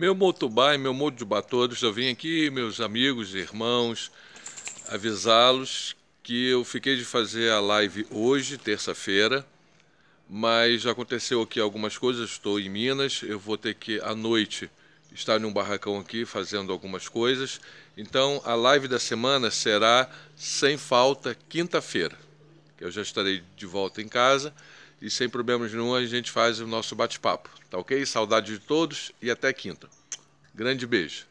Meu motubai, meu motubá todos, eu vim aqui, meus amigos, irmãos, avisá-los que eu fiquei de fazer a live hoje, terça-feira, mas aconteceu aqui algumas coisas, estou em Minas, eu vou ter que, à noite, estar num barracão aqui fazendo algumas coisas. Então, a live da semana será, sem falta, quinta-feira. que Eu já estarei de volta em casa e sem problemas nenhum, a gente faz o nosso bate-papo. Tá ok? Saudade de todos e até quinta. Grande beijo.